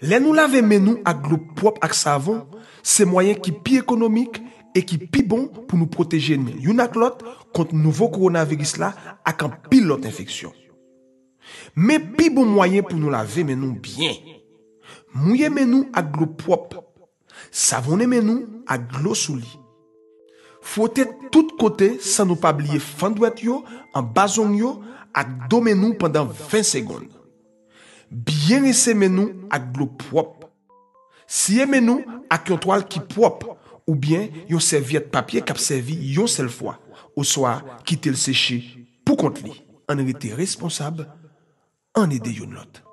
Le nou lave menou ak glopop ak savon, se mwayen ki pi ekonomik e ki pi bon pou nou proteje yon ak lot kont nouvo koronaviris la ak an pil lot infeksyon. Me pi bon mwayen pou nou lave menou bien. Mouye menou ak glopop, savone menou ak glosou li. Fote tout kote san nou pa bliye fandwet yo an bazong yo ak do menou pandan 20 segonde. Biye nise menon ak blo pwop, siye menon ak yon toal ki pwop, ou bien yon serviet papye kap servi yon sel fwa, ou swa kite l sechi pou kont li. An e rete responsab, an e de yon lot.